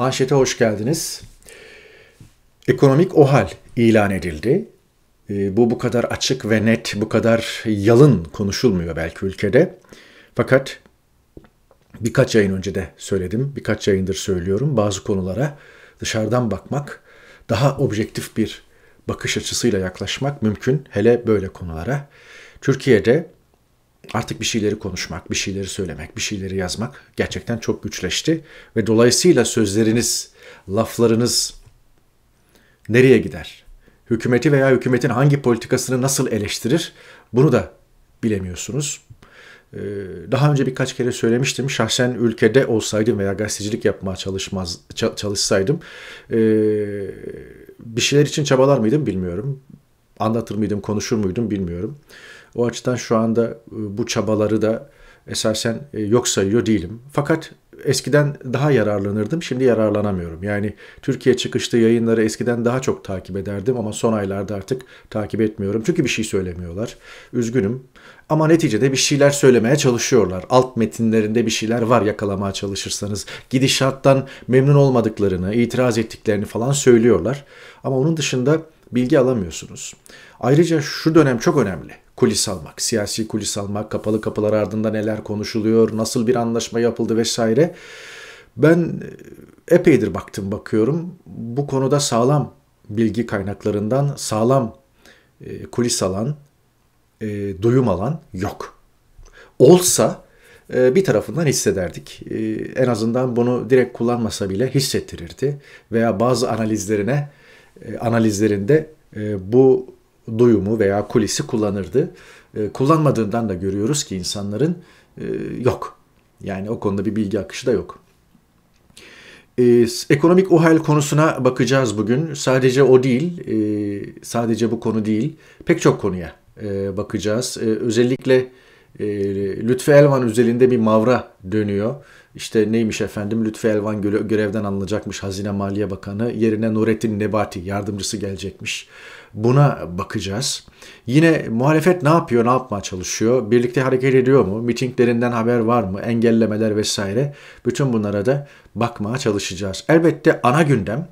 Manşete hoş geldiniz. Ekonomik OHAL ilan edildi. Ee, bu bu kadar açık ve net, bu kadar yalın konuşulmuyor belki ülkede. Fakat birkaç yayın önce de söyledim, birkaç yayındır söylüyorum. Bazı konulara dışarıdan bakmak, daha objektif bir bakış açısıyla yaklaşmak mümkün. Hele böyle konulara. Türkiye'de artık bir şeyleri konuşmak, bir şeyleri söylemek, bir şeyleri yazmak gerçekten çok güçleşti ve dolayısıyla sözleriniz, laflarınız nereye gider? Hükümeti veya hükümetin hangi politikasını nasıl eleştirir? Bunu da bilemiyorsunuz. Ee, daha önce birkaç kere söylemiştim. Şahsen ülkede olsaydım veya gazetecilik yapmaya çalışmaz, çalışsaydım ee, bir şeyler için çabalar mıydım bilmiyorum. Anlatır mıydım, konuşur muydum bilmiyorum. O açıdan şu anda e, bu çabaları da esasen e, yok sayıyor değilim. Fakat eskiden daha yararlanırdım, şimdi yararlanamıyorum. Yani Türkiye çıkışlı yayınları eskiden daha çok takip ederdim ama son aylarda artık takip etmiyorum. Çünkü bir şey söylemiyorlar. Üzgünüm. Ama neticede bir şeyler söylemeye çalışıyorlar. Alt metinlerinde bir şeyler var yakalamaya çalışırsanız. Gidişattan memnun olmadıklarını, itiraz ettiklerini falan söylüyorlar. Ama onun dışında bilgi alamıyorsunuz. Ayrıca şu dönem çok önemli kulis almak, siyasi kulis almak, kapalı kapılar ardında neler konuşuluyor, nasıl bir anlaşma yapıldı vesaire. Ben e, epeydir baktım bakıyorum. Bu konuda sağlam bilgi kaynaklarından sağlam e, kulis alan, e, duyum alan yok. Olsa e, bir tarafından hissederdik. E, en azından bunu direkt kullanmasa bile hissettirirdi veya bazı analizlerine e, analizlerinde e, bu duyumu veya kulisi kullanırdı. E, kullanmadığından da görüyoruz ki insanların e, yok. Yani o konuda bir bilgi akışı da yok. E, ekonomik OHEL konusuna bakacağız bugün. Sadece o değil, e, sadece bu konu değil. Pek çok konuya e, bakacağız. E, özellikle e, Lütfi Elvan üzerinde bir mavra dönüyor. İşte neymiş efendim Lütfi Elvan görevden alınacakmış Hazine Maliye Bakanı. Yerine Nurettin Nebati yardımcısı gelecekmiş. Buna bakacağız. Yine muhalefet ne yapıyor, ne yapmaya çalışıyor? Birlikte hareket ediyor mu? Mitinglerinden haber var mı? Engellemeler vesaire. Bütün bunlara da bakmaya çalışacağız. Elbette ana gündem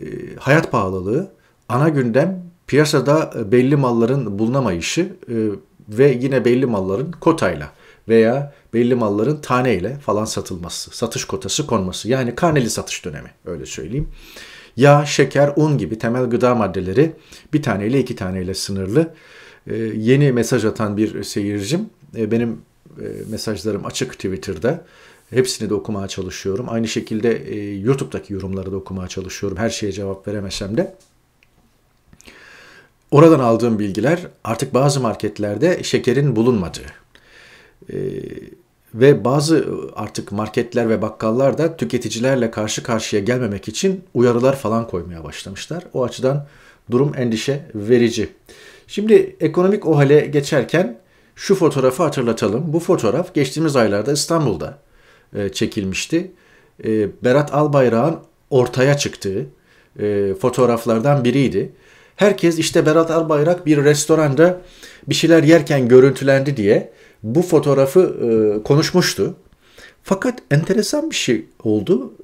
e, hayat pahalılığı, ana gündem piyasada e, belli malların bulunamayışı e, ve yine belli malların kotayla veya belli malların taneyle falan satılması, satış kotası konması. Yani karneli satış dönemi öyle söyleyeyim. Yağ, şeker, un gibi temel gıda maddeleri bir taneyle iki taneyle sınırlı. E, yeni mesaj atan bir seyircim. E, benim e, mesajlarım açık Twitter'da. Hepsini de okumaya çalışıyorum. Aynı şekilde e, YouTube'daki yorumları da okumaya çalışıyorum. Her şeye cevap veremesem de. Oradan aldığım bilgiler artık bazı marketlerde şekerin bulunmadığı. E, ve bazı e, artık marketler ve bakkallar da tüketicilerle karşı karşıya gelmemek için uyarılar falan koymaya başlamışlar. O açıdan durum endişe verici. Şimdi ekonomik o hale geçerken şu fotoğrafı hatırlatalım. Bu fotoğraf geçtiğimiz aylarda İstanbul'da e, çekilmişti. E, Berat Albayrak'ın ortaya çıktığı fotoğraflardan biriydi. Herkes işte Berat Albayrak bir restoranda bir şeyler yerken görüntülendi diye bu fotoğrafı e, konuşmuştu. Fakat enteresan bir şey oldu. E,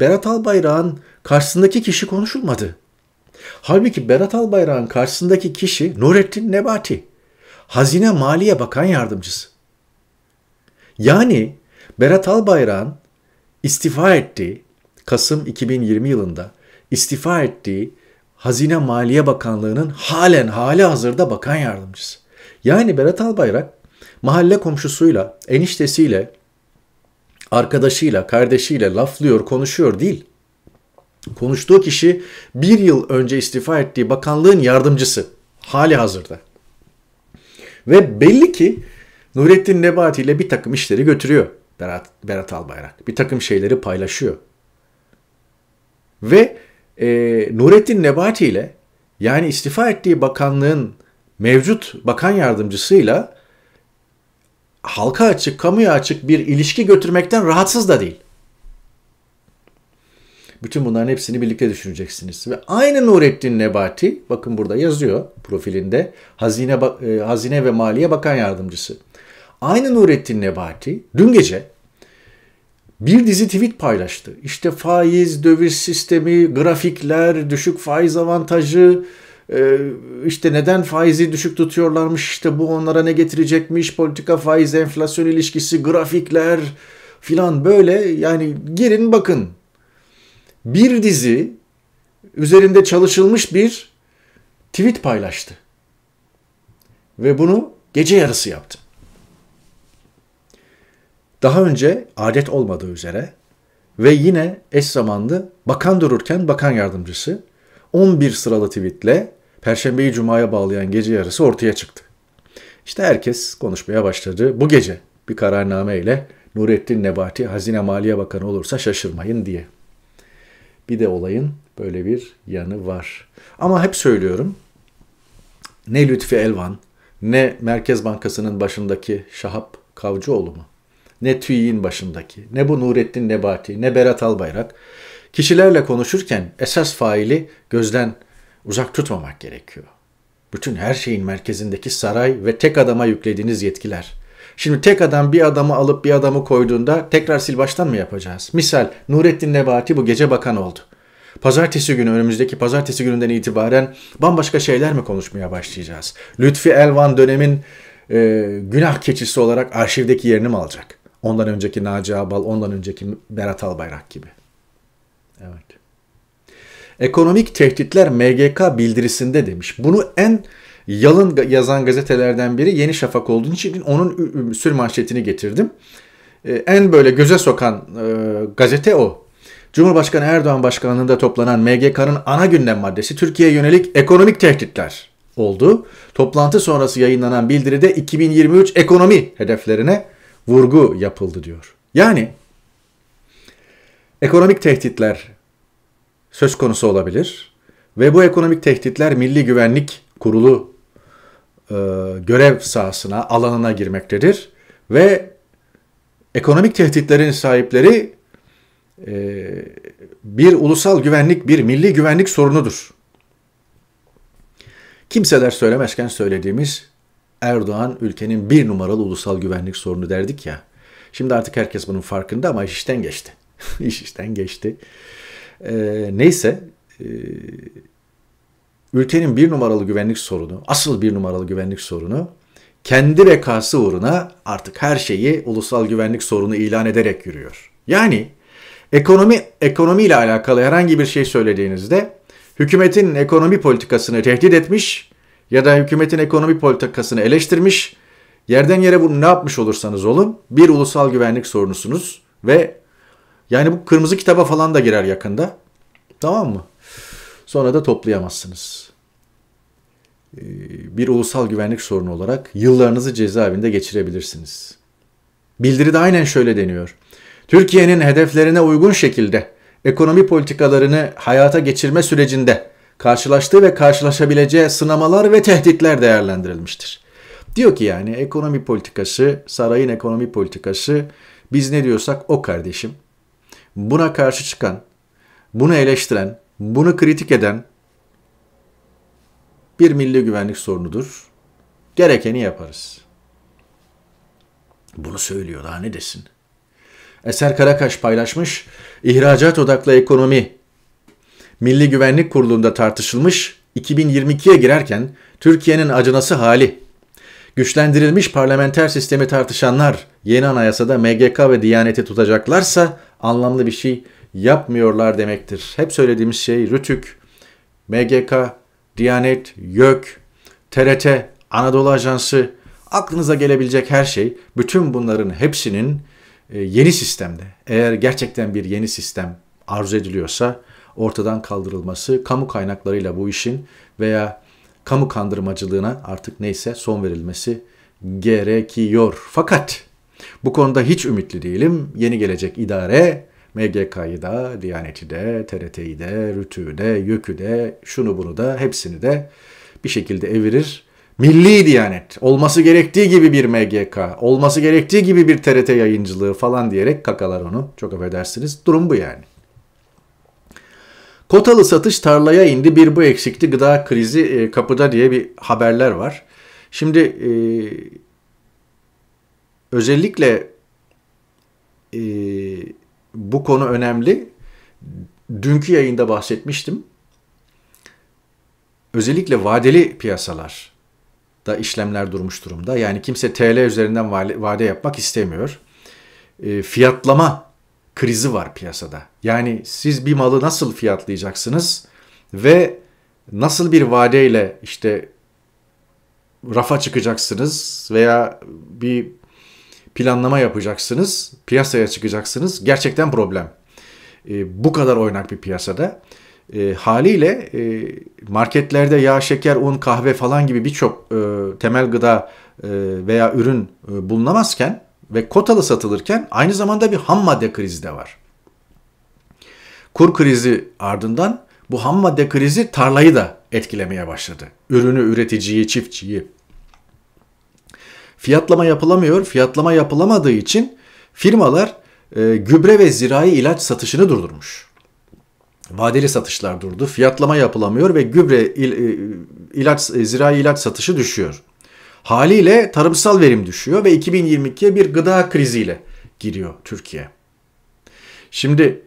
Berat Albayrak'ın karşısındaki kişi konuşulmadı. Halbuki Berat Albayrak'ın karşısındaki kişi Nurettin Nebati. Hazine Maliye Bakan Yardımcısı. Yani Berat Albayrak'ın istifa ettiği, Kasım 2020 yılında istifa ettiği Hazine Maliye Bakanlığı'nın halen hali hazırda bakan yardımcısı. Yani Berat Albayrak Mahalle komşusuyla, eniştesiyle, arkadaşıyla, kardeşiyle laflıyor, konuşuyor değil. Konuştuğu kişi bir yıl önce istifa ettiği bakanlığın yardımcısı. Hali hazırda. Ve belli ki Nurettin Nebati ile bir takım işleri götürüyor Berat, Berat Albayrak. Bir takım şeyleri paylaşıyor. Ve e, Nurettin Nebati ile yani istifa ettiği bakanlığın mevcut bakan yardımcısıyla halka açık, kamuya açık bir ilişki götürmekten rahatsız da değil. Bütün bunların hepsini birlikte düşüneceksiniz. Ve aynı Nurettin Nebati, bakın burada yazıyor profilinde, Hazine, e, Hazine ve Maliye Bakan Yardımcısı. Aynı Nurettin Nebati dün gece bir dizi tweet paylaştı. İşte faiz, döviz sistemi, grafikler, düşük faiz avantajı, ee, işte neden faizi düşük tutuyorlarmış işte bu onlara ne getirecekmiş politika faiz enflasyon ilişkisi grafikler filan böyle yani girin bakın bir dizi üzerinde çalışılmış bir tweet paylaştı ve bunu gece yarısı yaptı. Daha önce adet olmadığı üzere ve yine eş zamanlı bakan dururken bakan yardımcısı 11 sıralı tweetle Perşembeyi Cuma'ya bağlayan gece yarısı ortaya çıktı. İşte herkes konuşmaya başladı. Bu gece bir kararname ile Nurettin Nebati Hazine Maliye Bakanı olursa şaşırmayın diye. Bir de olayın böyle bir yanı var. Ama hep söylüyorum ne Lütfi Elvan ne Merkez Bankası'nın başındaki Şahap Kavcıoğlu mu? Ne TÜİ'nin başındaki, ne bu Nurettin Nebati, ne Berat Albayrak. Kişilerle konuşurken esas faili gözden uzak tutmamak gerekiyor. Bütün her şeyin merkezindeki saray ve tek adama yüklediğiniz yetkiler. Şimdi tek adam bir adamı alıp bir adamı koyduğunda tekrar sil baştan mı yapacağız? Misal Nurettin Nebati bu gece bakan oldu. Pazartesi günü önümüzdeki pazartesi gününden itibaren bambaşka şeyler mi konuşmaya başlayacağız? Lütfi Elvan dönemin e, günah keçisi olarak arşivdeki yerini mi alacak? Ondan önceki Naci Abal, ondan önceki Berat Albayrak gibi. Evet. Ekonomik tehditler MGK bildirisinde demiş. Bunu en yalın yazan gazetelerden biri Yeni Şafak olduğu için onun sür manşetini getirdim. E, en böyle göze sokan e, gazete o. Cumhurbaşkanı Erdoğan başkanlığında toplanan MGK'nın ana gündem maddesi Türkiye'ye yönelik ekonomik tehditler oldu. Toplantı sonrası yayınlanan bildiride 2023 ekonomi hedeflerine vurgu yapıldı diyor. Yani ekonomik tehditler söz konusu olabilir. Ve bu ekonomik tehditler Milli Güvenlik Kurulu e, görev sahasına, alanına girmektedir. Ve ekonomik tehditlerin sahipleri e, bir ulusal güvenlik, bir milli güvenlik sorunudur. Kimseler söylemezken söylediğimiz Erdoğan ülkenin bir numaralı ulusal güvenlik sorunu derdik ya. Şimdi artık herkes bunun farkında ama iş işten geçti. İş işten geçti. E, neyse e, ülkenin bir numaralı güvenlik sorunu, asıl bir numaralı güvenlik sorunu kendi bekası uğruna artık her şeyi ulusal güvenlik sorunu ilan ederek yürüyor. Yani ekonomi ekonomi ile alakalı herhangi bir şey söylediğinizde hükümetin ekonomi politikasını tehdit etmiş ya da hükümetin ekonomi politikasını eleştirmiş yerden yere bunu ne yapmış olursanız olun bir ulusal güvenlik sorunusunuz ve yani bu kırmızı kitaba falan da girer yakında. Tamam mı? Sonra da toplayamazsınız. Ee, bir ulusal güvenlik sorunu olarak yıllarınızı cezaevinde geçirebilirsiniz. Bildiride aynen şöyle deniyor. Türkiye'nin hedeflerine uygun şekilde ekonomi politikalarını hayata geçirme sürecinde karşılaştığı ve karşılaşabileceği sınamalar ve tehditler değerlendirilmiştir. Diyor ki yani ekonomi politikası, sarayın ekonomi politikası biz ne diyorsak o kardeşim buna karşı çıkan, bunu eleştiren, bunu kritik eden bir milli güvenlik sorunudur. Gerekeni yaparız. Bunu söylüyor daha ne desin? Eser Karakaş paylaşmış, ihracat odaklı ekonomi Milli Güvenlik Kurulu'nda tartışılmış, 2022'ye girerken Türkiye'nin acınası hali. Güçlendirilmiş parlamenter sistemi tartışanlar yeni anayasada MGK ve Diyanet'i tutacaklarsa anlamlı bir şey yapmıyorlar demektir. Hep söylediğimiz şey Rütük, MGK, Diyanet, YÖK, TRT, Anadolu Ajansı, aklınıza gelebilecek her şey bütün bunların hepsinin e, yeni sistemde eğer gerçekten bir yeni sistem arzu ediliyorsa ortadan kaldırılması kamu kaynaklarıyla bu işin veya kamu kandırmacılığına artık neyse son verilmesi gerekiyor. Fakat bu konuda hiç ümitli değilim. Yeni gelecek idare MGK'yı da, Diyanet'i de, TRT'yi de, RTÜ'yü de, YÖK'ü de, şunu bunu da hepsini de bir şekilde evirir. Milli Diyanet, olması gerektiği gibi bir MGK, olması gerektiği gibi bir TRT yayıncılığı falan diyerek kakalar onu. Çok affedersiniz. Durum bu yani. Kotalı satış tarlaya indi bir bu eksikti gıda krizi e, kapıda diye bir haberler var. Şimdi e, Özellikle e, bu konu önemli. Dünkü yayında bahsetmiştim. Özellikle vadeli piyasalar da işlemler durmuş durumda. Yani kimse TL üzerinden vade yapmak istemiyor. E, fiyatlama krizi var piyasada. Yani siz bir malı nasıl fiyatlayacaksınız ve nasıl bir vadeyle işte rafa çıkacaksınız veya bir planlama yapacaksınız, piyasaya çıkacaksınız. Gerçekten problem. E, bu kadar oynak bir piyasada e, haliyle e, marketlerde yağ, şeker, un, kahve falan gibi birçok e, temel gıda e, veya ürün e, bulunamazken ve kotalı satılırken aynı zamanda bir ham madde krizi de var. Kur krizi ardından bu ham madde krizi tarlayı da etkilemeye başladı. Ürünü, üreticiyi, çiftçiyi. Fiyatlama yapılamıyor. Fiyatlama yapılamadığı için firmalar e, gübre ve zirai ilaç satışını durdurmuş. Vadeli satışlar durdu. Fiyatlama yapılamıyor ve gübre il, e, ilaç e, zirai ilaç satışı düşüyor. Haliyle tarımsal verim düşüyor ve 2022'ye bir gıda kriziyle giriyor Türkiye. Şimdi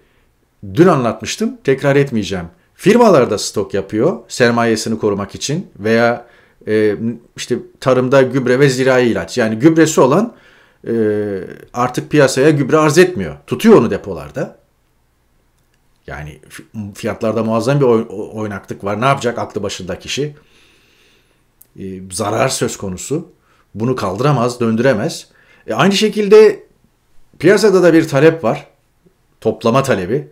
dün anlatmıştım tekrar etmeyeceğim. Firmalar da stok yapıyor sermayesini korumak için veya e, işte tarımda gübre ve zirai ilaç. Yani gübresi olan e, artık piyasaya gübre arz etmiyor. Tutuyor onu depolarda. Yani fiyatlarda muazzam bir oynaklık var. Ne yapacak aklı başında kişi? E, zarar söz konusu. Bunu kaldıramaz, döndüremez. E, aynı şekilde piyasada da bir talep var. Toplama talebi.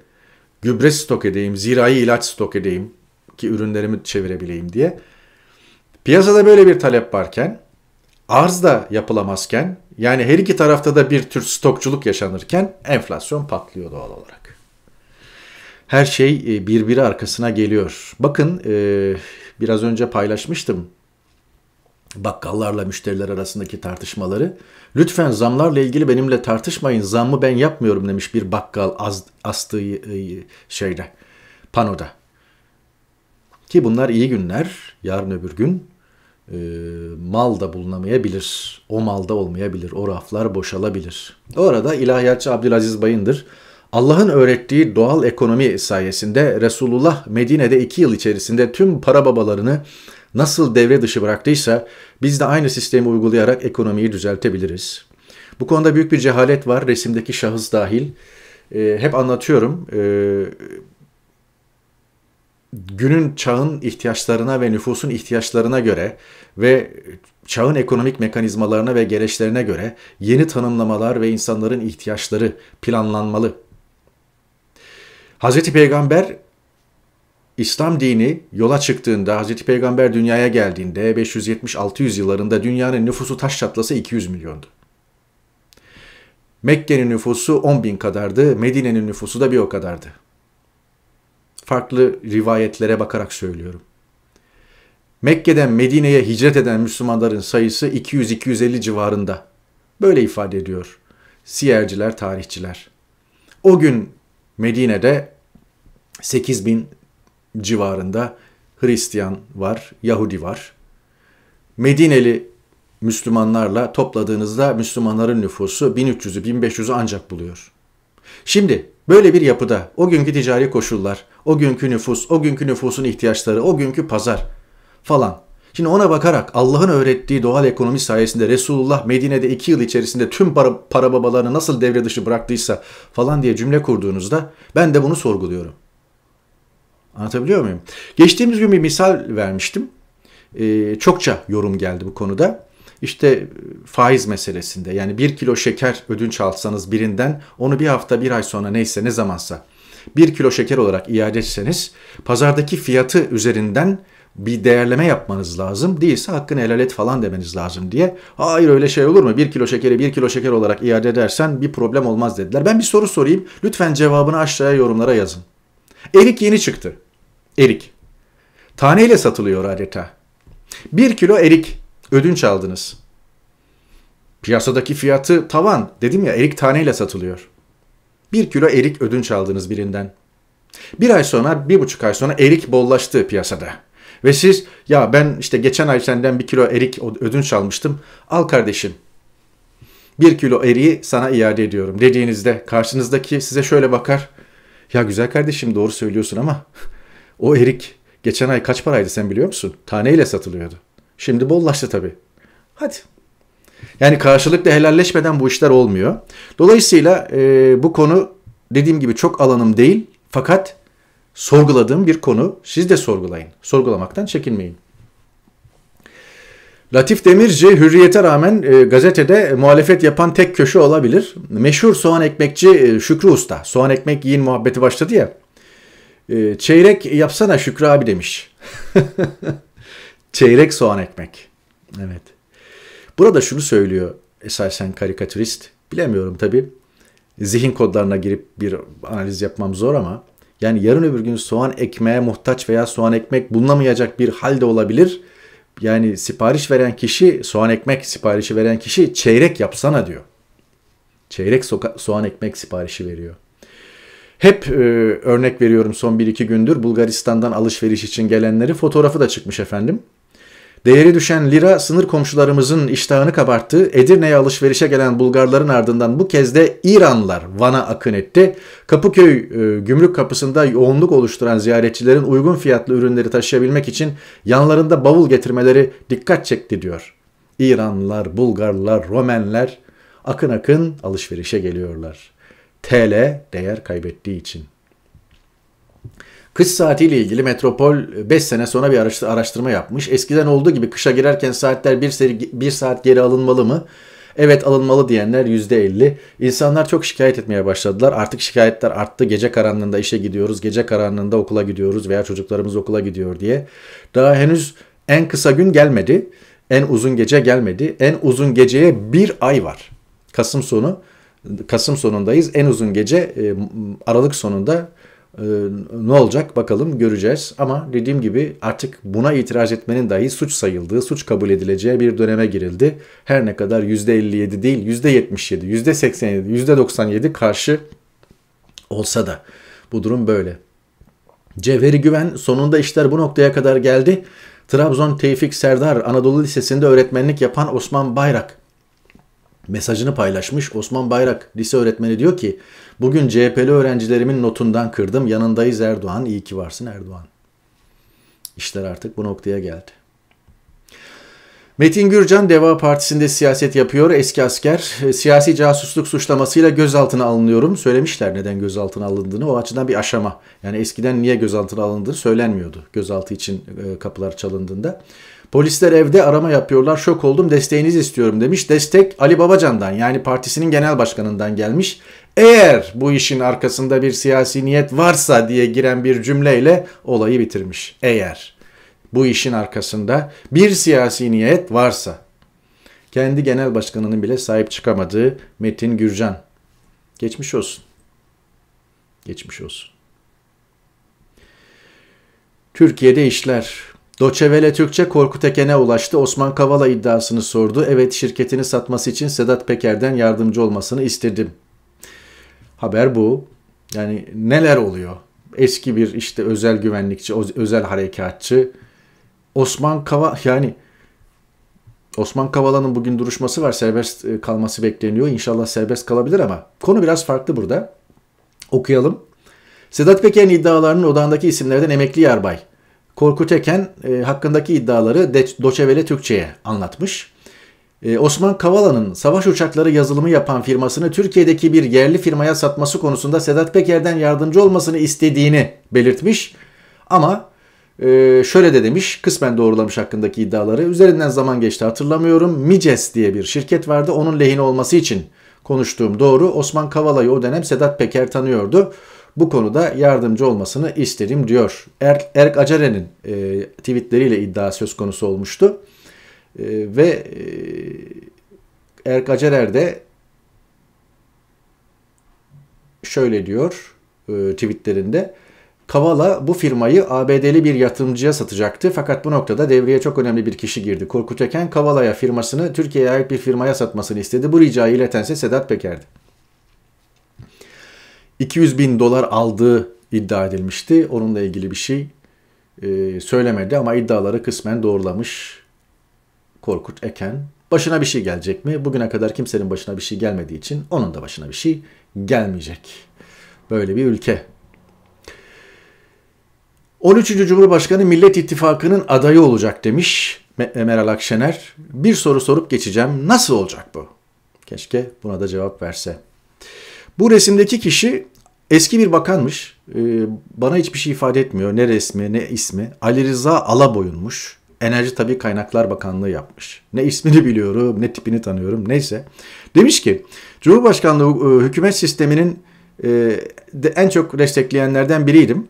Gübre stok edeyim, zirai ilaç stok edeyim ki ürünlerimi çevirebileyim diye. Piyasada böyle bir talep varken, arz da yapılamazken, yani her iki tarafta da bir tür stokçuluk yaşanırken enflasyon patlıyor doğal olarak. Her şey e, birbiri arkasına geliyor. Bakın e, biraz önce paylaşmıştım bakkallarla müşteriler arasındaki tartışmaları. Lütfen zamlarla ilgili benimle tartışmayın. Zammı ben yapmıyorum demiş bir bakkal az, astığı e, şeyde, panoda. Ki bunlar iyi günler. Yarın öbür gün e, mal da bulunamayabilir. O malda olmayabilir. O raflar boşalabilir. Orada ilahiyatçı Abdülaziz Bayındır Allah'ın öğrettiği doğal ekonomi sayesinde Resulullah Medine'de iki yıl içerisinde tüm para babalarını nasıl devre dışı bıraktıysa biz de aynı sistemi uygulayarak ekonomiyi düzeltebiliriz. Bu konuda büyük bir cehalet var resimdeki şahıs dahil. E, hep anlatıyorum. E, günün çağın ihtiyaçlarına ve nüfusun ihtiyaçlarına göre ve çağın ekonomik mekanizmalarına ve gereçlerine göre yeni tanımlamalar ve insanların ihtiyaçları planlanmalı. Hazreti Peygamber İslam dini yola çıktığında, Hazreti Peygamber dünyaya geldiğinde 570-600 yıllarında dünyanın nüfusu taş çatlasa 200 milyondu. Mekke'nin nüfusu 10 bin kadardı, Medine'nin nüfusu da bir o kadardı farklı rivayetlere bakarak söylüyorum. Mekke'den Medine'ye hicret eden Müslümanların sayısı 200-250 civarında. Böyle ifade ediyor siyerciler, tarihçiler. O gün Medine'de 8 bin civarında Hristiyan var, Yahudi var. Medineli Müslümanlarla topladığınızda Müslümanların nüfusu 1300'ü 1500'ü ancak buluyor. Şimdi böyle bir yapıda o günkü ticari koşullar, o günkü nüfus, o günkü nüfusun ihtiyaçları, o günkü pazar falan. Şimdi ona bakarak Allah'ın öğrettiği doğal ekonomi sayesinde Resulullah Medine'de iki yıl içerisinde tüm para, para babalarını nasıl devre dışı bıraktıysa falan diye cümle kurduğunuzda ben de bunu sorguluyorum. Anlatabiliyor muyum? Geçtiğimiz gün bir misal vermiştim. Ee, çokça yorum geldi bu konuda. İşte e, faiz meselesinde yani bir kilo şeker ödünç alsanız birinden onu bir hafta bir ay sonra neyse ne zamansa 1 kilo şeker olarak iade etseniz pazardaki fiyatı üzerinden bir değerleme yapmanız lazım. Değilse hakkını helal et falan demeniz lazım diye. Hayır öyle şey olur mu? Bir kilo şekeri bir kilo şeker olarak iade edersen bir problem olmaz dediler. Ben bir soru sorayım. Lütfen cevabını aşağıya yorumlara yazın. Erik yeni çıktı. Erik. Taneyle satılıyor adeta. Bir kilo erik ödünç aldınız. Piyasadaki fiyatı tavan. Dedim ya erik taneyle satılıyor. Bir kilo erik ödünç aldınız birinden. Bir ay sonra, bir buçuk ay sonra erik bollaştı piyasada. Ve siz ya ben işte geçen ay senden bir kilo erik ödünç almıştım. Al kardeşim bir kilo eriği sana iade ediyorum dediğinizde karşınızdaki size şöyle bakar. Ya güzel kardeşim doğru söylüyorsun ama o erik geçen ay kaç paraydı sen biliyor musun? Taneyle satılıyordu. Şimdi bollaştı tabii. Hadi yani karşılıklı helalleşmeden bu işler olmuyor. Dolayısıyla e, bu konu dediğim gibi çok alanım değil fakat sorguladığım bir konu. Siz de sorgulayın. Sorgulamaktan çekinmeyin. Latif Demirci hürriyete rağmen e, gazetede muhalefet yapan tek köşe olabilir. Meşhur soğan ekmekçi e, Şükrü Usta. Soğan ekmek yiyin muhabbeti başladı ya. E, çeyrek yapsana Şükrü abi demiş. çeyrek soğan ekmek. Evet. Burada şunu söylüyor esasen karikatürist. Bilemiyorum tabii. Zihin kodlarına girip bir analiz yapmam zor ama yani yarın öbür gün soğan ekmeğe muhtaç veya soğan ekmek bulunamayacak bir halde olabilir. Yani sipariş veren kişi, soğan ekmek siparişi veren kişi çeyrek yapsana diyor. Çeyrek soğan ekmek siparişi veriyor. Hep e, örnek veriyorum son 1-2 gündür Bulgaristan'dan alışveriş için gelenleri fotoğrafı da çıkmış efendim. Değeri düşen lira sınır komşularımızın iştahını kabarttı. Edirne'ye alışverişe gelen Bulgarların ardından bu kez de İranlar Van'a akın etti. Kapıköy e, gümrük kapısında yoğunluk oluşturan ziyaretçilerin uygun fiyatlı ürünleri taşıyabilmek için yanlarında bavul getirmeleri dikkat çekti diyor. İranlılar, Bulgarlar, Romenler akın akın alışverişe geliyorlar. TL değer kaybettiği için. Kış saatiyle ilgili Metropol 5 e, sene sonra bir araştırma yapmış. Eskiden olduğu gibi kışa girerken saatler 1 saat geri alınmalı mı? Evet alınmalı diyenler %50. İnsanlar çok şikayet etmeye başladılar. Artık şikayetler arttı. Gece karanlığında işe gidiyoruz, gece karanlığında okula gidiyoruz veya çocuklarımız okula gidiyor diye. Daha henüz en kısa gün gelmedi. En uzun gece gelmedi. En uzun geceye bir ay var. Kasım sonu. Kasım sonundayız. En uzun gece e, Aralık sonunda ee, ne olacak bakalım göreceğiz. Ama dediğim gibi artık buna itiraz etmenin dahi suç sayıldığı, suç kabul edileceği bir döneme girildi. Her ne kadar %57 değil %77, %87, %97 karşı olsa da bu durum böyle. Cevheri Güven sonunda işler bu noktaya kadar geldi. Trabzon Tevfik Serdar Anadolu Lisesi'nde öğretmenlik yapan Osman Bayrak mesajını paylaşmış. Osman Bayrak lise öğretmeni diyor ki bugün CHP'li öğrencilerimin notundan kırdım. Yanındayız Erdoğan. iyi ki varsın Erdoğan. İşler artık bu noktaya geldi. Metin Gürcan Deva Partisi'nde siyaset yapıyor. Eski asker. E, siyasi casusluk suçlamasıyla gözaltına alınıyorum. Söylemişler neden gözaltına alındığını. O açıdan bir aşama. Yani eskiden niye gözaltına alındığı söylenmiyordu. Gözaltı için e, kapılar çalındığında. Polisler evde arama yapıyorlar. Şok oldum. Desteğinizi istiyorum demiş. Destek Ali Babacan'dan yani partisinin genel başkanından gelmiş. Eğer bu işin arkasında bir siyasi niyet varsa diye giren bir cümleyle olayı bitirmiş. Eğer bu işin arkasında bir siyasi niyet varsa kendi genel başkanının bile sahip çıkamadığı Metin Gürcan. Geçmiş olsun. Geçmiş olsun. Türkiye'de işler Doçevele Türkçe Korkut Eken'e ulaştı. Osman Kavala iddiasını sordu. Evet şirketini satması için Sedat Peker'den yardımcı olmasını istedim. Haber bu. Yani neler oluyor? Eski bir işte özel güvenlikçi, özel harekatçı. Osman Kavala yani Osman Kavala'nın bugün duruşması var. Serbest e, kalması bekleniyor. İnşallah serbest kalabilir ama konu biraz farklı burada. Okuyalım. Sedat Peker'in iddialarının odağındaki isimlerden emekli yarbay Korkut Eken e, hakkındaki iddiaları De Doçevele Türkçe'ye anlatmış. E, Osman Kavala'nın savaş uçakları yazılımı yapan firmasını Türkiye'deki bir yerli firmaya satması konusunda Sedat Peker'den yardımcı olmasını istediğini belirtmiş. Ama e, şöyle de demiş, kısmen doğrulamış hakkındaki iddiaları. Üzerinden zaman geçti hatırlamıyorum. Mices diye bir şirket vardı. Onun lehine olması için konuştuğum doğru. Osman Kavala'yı o dönem Sedat Peker tanıyordu bu konuda yardımcı olmasını isterim diyor. Er, Erk Acare'nin e, tweetleriyle iddia söz konusu olmuştu. E, ve e, Erk Acarer de şöyle diyor e, tweetlerinde. Kavala bu firmayı ABD'li bir yatırımcıya satacaktı fakat bu noktada devreye çok önemli bir kişi girdi. Korkut Eken Kavala'ya firmasını Türkiye'ye ait bir firmaya satmasını istedi. Bu ricayı iletense Sedat Peker'di. 200 bin dolar aldığı iddia edilmişti. Onunla ilgili bir şey e, söylemedi ama iddiaları kısmen doğrulamış Korkut Eken. Başına bir şey gelecek mi? Bugüne kadar kimsenin başına bir şey gelmediği için onun da başına bir şey gelmeyecek. Böyle bir ülke. 13. Cumhurbaşkanı Millet İttifakı'nın adayı olacak demiş Meral Akşener. Bir soru sorup geçeceğim. Nasıl olacak bu? Keşke buna da cevap verse. Bu resimdeki kişi eski bir bakanmış. Ee, bana hiçbir şey ifade etmiyor. Ne resmi ne ismi. Ali Rıza Alaboyun'muş. Enerji Tabi Kaynaklar Bakanlığı yapmış. Ne ismini biliyorum ne tipini tanıyorum neyse. Demiş ki Cumhurbaşkanlığı e, hükümet sisteminin e, de en çok destekleyenlerden biriydim.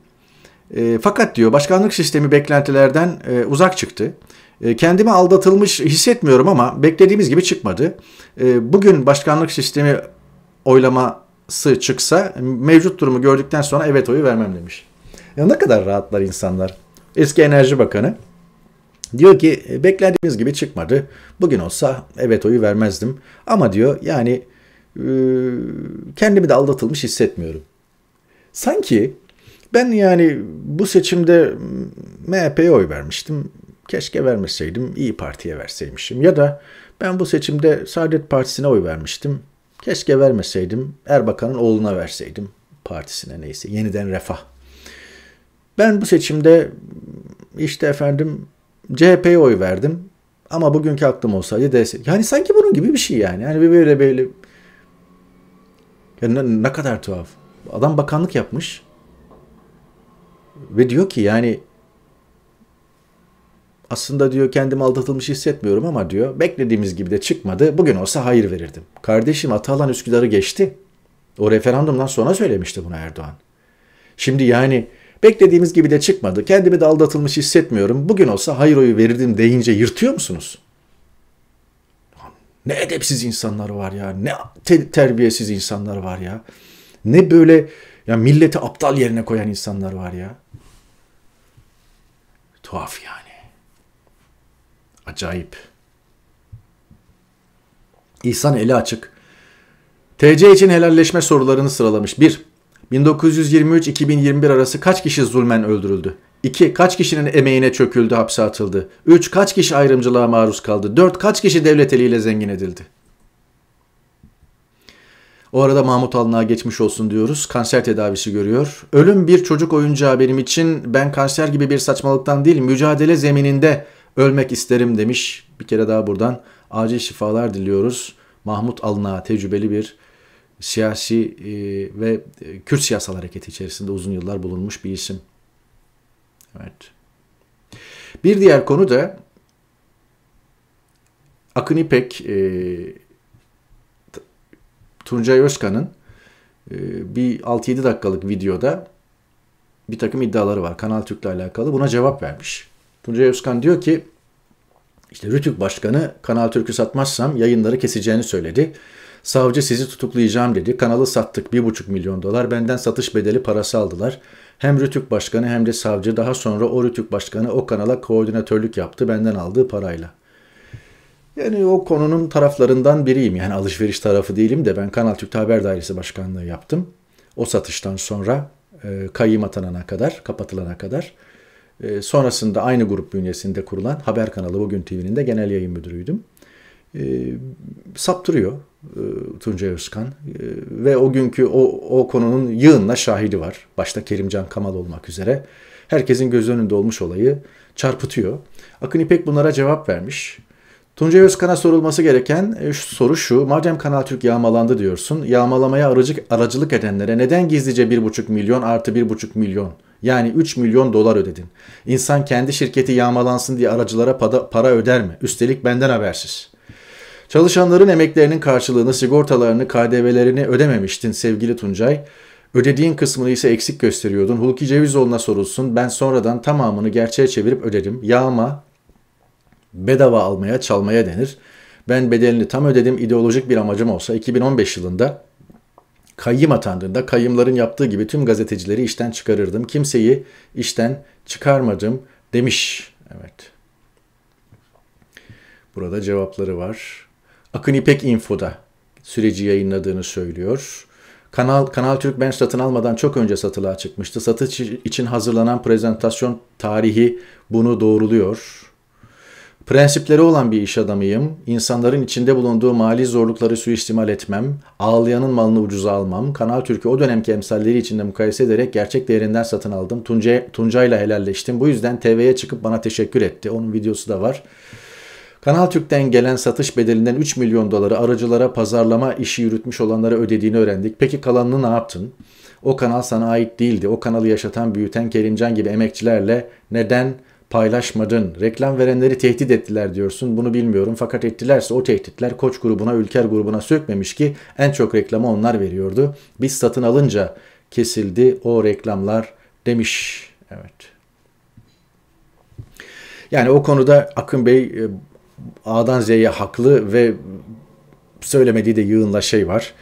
E, fakat diyor başkanlık sistemi beklentilerden e, uzak çıktı. E, kendimi aldatılmış hissetmiyorum ama beklediğimiz gibi çıkmadı. E, bugün başkanlık sistemi oylama sı çıksa mevcut durumu gördükten sonra evet oyu vermem demiş. Ya ne kadar rahatlar insanlar. Eski Enerji Bakanı diyor ki e, beklediğimiz gibi çıkmadı. Bugün olsa evet oyu vermezdim. Ama diyor yani e, kendimi de aldatılmış hissetmiyorum. Sanki ben yani bu seçimde MHP'ye oy vermiştim. Keşke vermeseydim, İyi Parti'ye verseymişim. Ya da ben bu seçimde Saadet Partisi'ne oy vermiştim. Keşke vermeseydim. Erbakan'ın oğluna verseydim. Partisine neyse. Yeniden refah. Ben bu seçimde işte efendim CHP'ye oy verdim. Ama bugünkü aklım olsaydı DS. Yani sanki bunun gibi bir şey yani. Yani böyle böyle. Yani ne, ne kadar tuhaf. Adam bakanlık yapmış. Ve diyor ki yani aslında diyor kendimi aldatılmış hissetmiyorum ama diyor beklediğimiz gibi de çıkmadı. Bugün olsa hayır verirdim. Kardeşim Atalan Üsküdar'ı geçti. O referandumdan sonra söylemişti bunu Erdoğan. Şimdi yani beklediğimiz gibi de çıkmadı. Kendimi de aldatılmış hissetmiyorum. Bugün olsa hayır oyu verirdim deyince yırtıyor musunuz? Ne edepsiz insanlar var ya. Ne te- terbiyesiz insanlar var ya. Ne böyle ya milleti aptal yerine koyan insanlar var ya. Tuhaf yani. Acayip. İhsan eli açık. TC için helalleşme sorularını sıralamış. 1. 1923-2021 arası kaç kişi zulmen öldürüldü? 2. Kaç kişinin emeğine çöküldü, hapse atıldı? 3. Kaç kişi ayrımcılığa maruz kaldı? 4. Kaç kişi devlet eliyle zengin edildi? O arada Mahmut Alna'ya geçmiş olsun diyoruz. Kanser tedavisi görüyor. Ölüm bir çocuk oyuncağı benim için ben kanser gibi bir saçmalıktan değil mücadele zemininde Ölmek isterim demiş. Bir kere daha buradan acil şifalar diliyoruz. Mahmut Alna tecrübeli bir siyasi e, ve e, Kürt siyasal hareketi içerisinde uzun yıllar bulunmuş bir isim. Evet. Bir diğer konu da Akın İpek, e, Tuncay Özkan'ın e, bir 6-7 dakikalık videoda bir takım iddiaları var Kanal Türk'le alakalı. Buna cevap vermiş. Tuncay Özkan diyor ki işte Rütük Başkanı Kanal Türk'ü satmazsam yayınları keseceğini söyledi. Savcı sizi tutuklayacağım dedi. Kanalı sattık 1,5 milyon dolar. Benden satış bedeli parası aldılar. Hem Rütük Başkanı hem de savcı daha sonra o Rütük Başkanı o kanala koordinatörlük yaptı benden aldığı parayla. Yani o konunun taraflarından biriyim. Yani alışveriş tarafı değilim de ben Kanal Türk Haber Dairesi Başkanlığı yaptım. O satıştan sonra e, kayyım atanana kadar, kapatılana kadar. Ee, sonrasında aynı grup bünyesinde kurulan Haber Kanalı Bugün TV'nin de genel yayın müdürüydüm. E, saptırıyor e, Tuncay Özkan e, ve o günkü o, o konunun yığınla şahidi var. Başta Kerimcan Kamal olmak üzere. Herkesin göz önünde olmuş olayı çarpıtıyor. Akın İpek bunlara cevap vermiş. Tuncay Özkan'a sorulması gereken e, soru şu. Madem Kanal Türk yağmalandı diyorsun, yağmalamaya aracık, aracılık edenlere neden gizlice 1,5 milyon artı 1,5 milyon yani 3 milyon dolar ödedin. İnsan kendi şirketi yağmalansın diye aracılara para öder mi? Üstelik benden habersiz. Çalışanların emeklerinin karşılığını, sigortalarını, KDV'lerini ödememiştin sevgili Tuncay. Ödediğin kısmını ise eksik gösteriyordun. Hulki Cevizoğlu'na sorulsun. Ben sonradan tamamını gerçeğe çevirip öderim. Yağma bedava almaya, çalmaya denir. Ben bedelini tam ödedim. İdeolojik bir amacım olsa 2015 yılında kayyım atandığında kayyımların yaptığı gibi tüm gazetecileri işten çıkarırdım. Kimseyi işten çıkarmadım demiş. Evet. Burada cevapları var. Akın İpek Info'da süreci yayınladığını söylüyor. Kanal, Kanal Türk ben satın almadan çok önce satılığa çıkmıştı. Satış için hazırlanan prezentasyon tarihi bunu doğruluyor. Prensipleri olan bir iş adamıyım. İnsanların içinde bulunduğu mali zorlukları suistimal etmem, ağlayanın malını ucuza almam, Kanal Türk'ü o dönemki emsalleri içinde mukayese ederek gerçek değerinden satın aldım. Tunca, Tuncay'la helalleştim. Bu yüzden TV'ye çıkıp bana teşekkür etti. Onun videosu da var. Kanal Türk'ten gelen satış bedelinden 3 milyon doları aracılara pazarlama işi yürütmüş olanlara ödediğini öğrendik. Peki kalanını ne yaptın? O kanal sana ait değildi. O kanalı yaşatan, büyüten Kerimcan gibi emekçilerle neden paylaşmadın, reklam verenleri tehdit ettiler diyorsun. Bunu bilmiyorum fakat ettilerse o tehditler Koç grubuna, Ülker grubuna sökmemiş ki en çok reklamı onlar veriyordu. Biz satın alınca kesildi o reklamlar demiş. Evet. Yani o konuda Akın Bey e, A'dan Z'ye haklı ve söylemediği de yığınla şey var.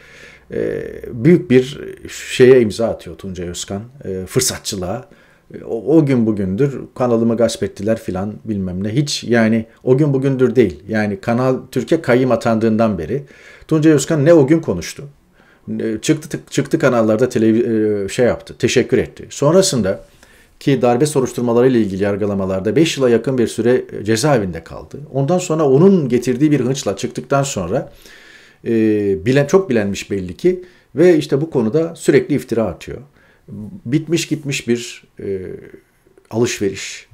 E, büyük bir şeye imza atıyor Tuncay Özkan. E, fırsatçılığa. E, o, o gün bugündür kanalımı gasp ettiler filan bilmem ne. Hiç yani o gün bugündür değil. Yani Kanal Türkiye kayyım atandığından beri Tuncay Özkan ne o gün konuştu. Çıktı çıktı kanallarda telev- e, şey yaptı. Teşekkür etti. Sonrasında ki darbe soruşturmaları ile ilgili yargılamalarda 5 yıla yakın bir süre e, cezaevinde kaldı. Ondan sonra onun getirdiği bir hınçla çıktıktan sonra e, bilen çok bilenmiş belli ki ve işte bu konuda sürekli iftira atıyor bitmiş gitmiş bir e, alışveriş.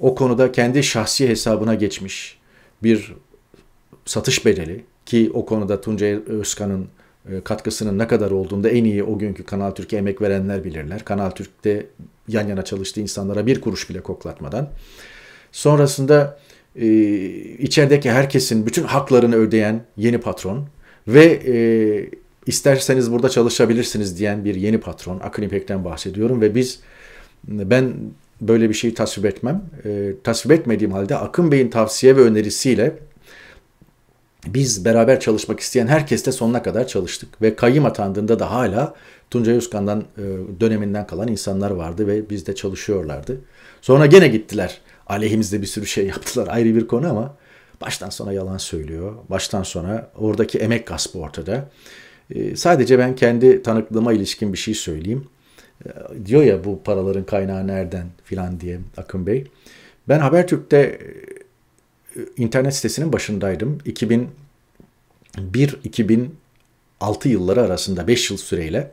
O konuda kendi şahsi hesabına geçmiş bir satış bedeli ki o konuda Tuncay Özkan'ın e, katkısının ne kadar olduğunda en iyi o günkü Kanal Türk'e emek verenler bilirler. Kanal Türk'te yan yana çalıştığı insanlara bir kuruş bile koklatmadan. Sonrasında e, içerideki herkesin bütün haklarını ödeyen yeni patron ve e, İsterseniz burada çalışabilirsiniz diyen bir yeni patron Akın İpek'ten bahsediyorum ve biz ben böyle bir şeyi tasvip etmem. E, tasvip etmediğim halde Akın Bey'in tavsiye ve önerisiyle biz beraber çalışmak isteyen herkesle sonuna kadar çalıştık. Ve kayyım atandığında da hala Tuncay Özkan'dan e, döneminden kalan insanlar vardı ve biz de çalışıyorlardı. Sonra gene gittiler. Aleyhimizde bir sürü şey yaptılar ayrı bir konu ama baştan sona yalan söylüyor. Baştan sona oradaki emek gaspı ortada. Ee, sadece ben kendi tanıklığıma ilişkin bir şey söyleyeyim. Ee, diyor ya bu paraların kaynağı nereden filan diye Akın Bey. Ben Habertürk'te e, internet sitesinin başındaydım. 2001-2006 yılları arasında 5 yıl süreyle.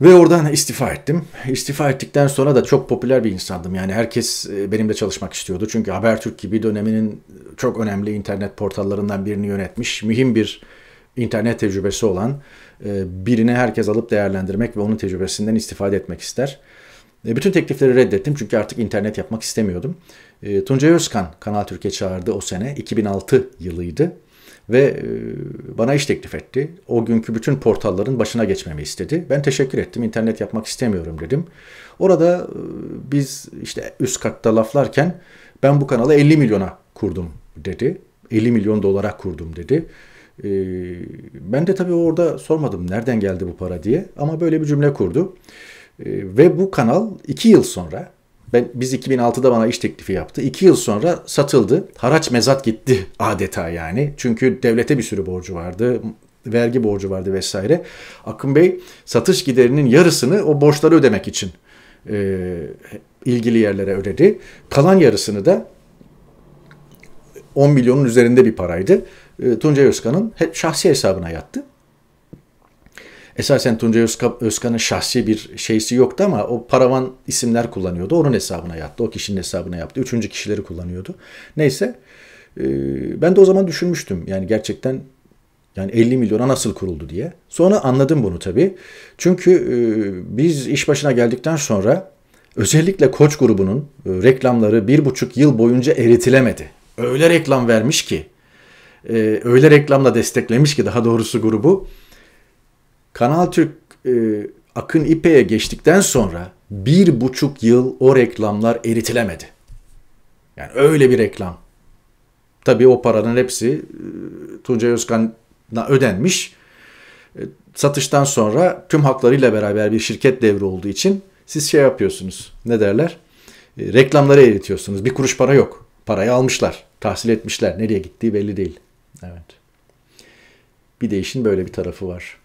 Ve oradan istifa ettim. İstifa ettikten sonra da çok popüler bir insandım. Yani herkes e, benimle çalışmak istiyordu. Çünkü Habertürk gibi döneminin çok önemli internet portallarından birini yönetmiş, mühim bir internet tecrübesi olan e, birine herkes alıp değerlendirmek ve onun tecrübesinden istifade etmek ister. E, bütün teklifleri reddettim çünkü artık internet yapmak istemiyordum. E, Tuncay Özkan Kanal Türkiye çağırdı o sene. 2006 yılıydı ve bana iş teklif etti. O günkü bütün portalların başına geçmemi istedi. Ben teşekkür ettim. İnternet yapmak istemiyorum dedim. Orada biz işte üst katta laflarken ben bu kanalı 50 milyona kurdum dedi. 50 milyon dolara kurdum dedi. E, ben de tabii orada sormadım nereden geldi bu para diye ama böyle bir cümle kurdu. E, ve bu kanal iki yıl sonra ben biz 2006'da bana iş teklifi yaptı. İki yıl sonra satıldı. Haraç mezat gitti adeta yani. Çünkü devlete bir sürü borcu vardı. Vergi borcu vardı vesaire. Akın Bey satış giderinin yarısını o borçları ödemek için e, ilgili yerlere ödedi. Kalan yarısını da 10 milyonun üzerinde bir paraydı e, Tuncay Özkan'ın şahsi hesabına yattı. Esasen Tuncay Özkan'ın şahsi bir şeysi yoktu ama o paravan isimler kullanıyordu. Onun hesabına yattı. O kişinin hesabına yaptı. Üçüncü kişileri kullanıyordu. Neyse e, ben de o zaman düşünmüştüm. Yani gerçekten yani 50 milyona nasıl kuruldu diye. Sonra anladım bunu tabii. Çünkü e, biz iş başına geldikten sonra özellikle Koç grubunun e, reklamları bir buçuk yıl boyunca eritilemedi. Öyle reklam vermiş ki e, öyle reklamla desteklemiş ki daha doğrusu grubu. Kanal Türk e, Akın İpe'ye geçtikten sonra bir buçuk yıl o reklamlar eritilemedi. Yani öyle bir reklam. Tabii o paranın hepsi e, Tuncay Özkan'a ödenmiş. E, satıştan sonra tüm haklarıyla beraber bir şirket devri olduğu için siz şey yapıyorsunuz. Ne derler? E, reklamları eritiyorsunuz. Bir kuruş para yok. Parayı almışlar, tahsil etmişler. Nereye gittiği belli değil. Evet. Bir de işin böyle bir tarafı var.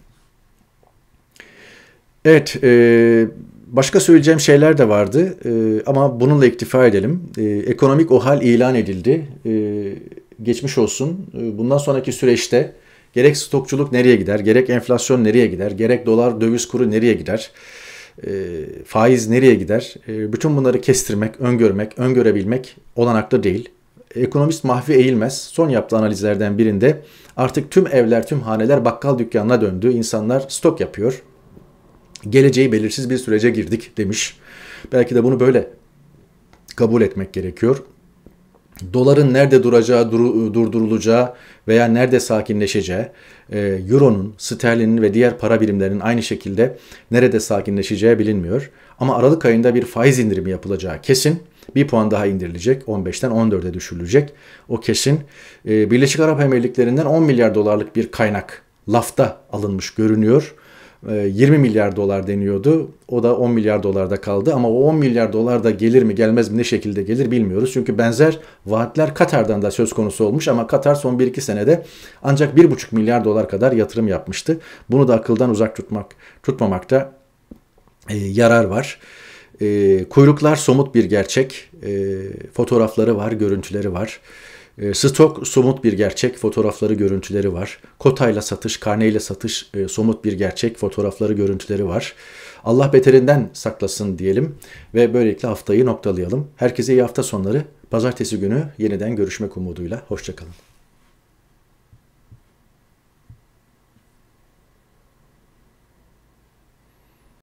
Evet, e, başka söyleyeceğim şeyler de vardı e, ama bununla iktifa edelim. E, ekonomik OHAL ilan edildi. E, geçmiş olsun. E, bundan sonraki süreçte gerek stokçuluk nereye gider, gerek enflasyon nereye gider, gerek dolar döviz kuru nereye gider, e, faiz nereye gider? E, bütün bunları kestirmek, öngörmek, öngörebilmek olanaklı değil ekonomist Mahfi Eğilmez son yaptığı analizlerden birinde artık tüm evler, tüm haneler bakkal dükkanına döndü. İnsanlar stok yapıyor. Geleceği belirsiz bir sürece girdik demiş. Belki de bunu böyle kabul etmek gerekiyor doların nerede duracağı, dur, durdurulacağı veya nerede sakinleşeceği, e, euronun, sterlinin ve diğer para birimlerinin aynı şekilde nerede sakinleşeceği bilinmiyor. Ama Aralık ayında bir faiz indirimi yapılacağı kesin. Bir puan daha indirilecek. 15'ten 14'e düşürülecek. O kesin. E, Birleşik Arap Emirlikleri'nden 10 milyar dolarlık bir kaynak lafta alınmış görünüyor. 20 ee, milyar dolar deniyordu. O da 10 milyar dolarda kaldı ama o 10 milyar dolar da gelir mi gelmez mi ne şekilde gelir bilmiyoruz. Çünkü benzer vaatler Katar'dan da söz konusu olmuş ama Katar son 1-2 senede ancak 1,5 milyar dolar kadar yatırım yapmıştı. Bunu da akıldan uzak tutmak tutmamakta e, yarar var. E, kuyruklar somut bir gerçek. E, fotoğrafları var, görüntüleri var. Ee, stok somut bir gerçek, fotoğrafları, görüntüleri var. Kotayla satış, karneyle satış e, somut bir gerçek, fotoğrafları, görüntüleri var. Allah beterinden saklasın diyelim ve böylelikle haftayı noktalayalım. Herkese iyi hafta sonları. Pazartesi günü yeniden görüşmek umuduyla. Hoşçakalın.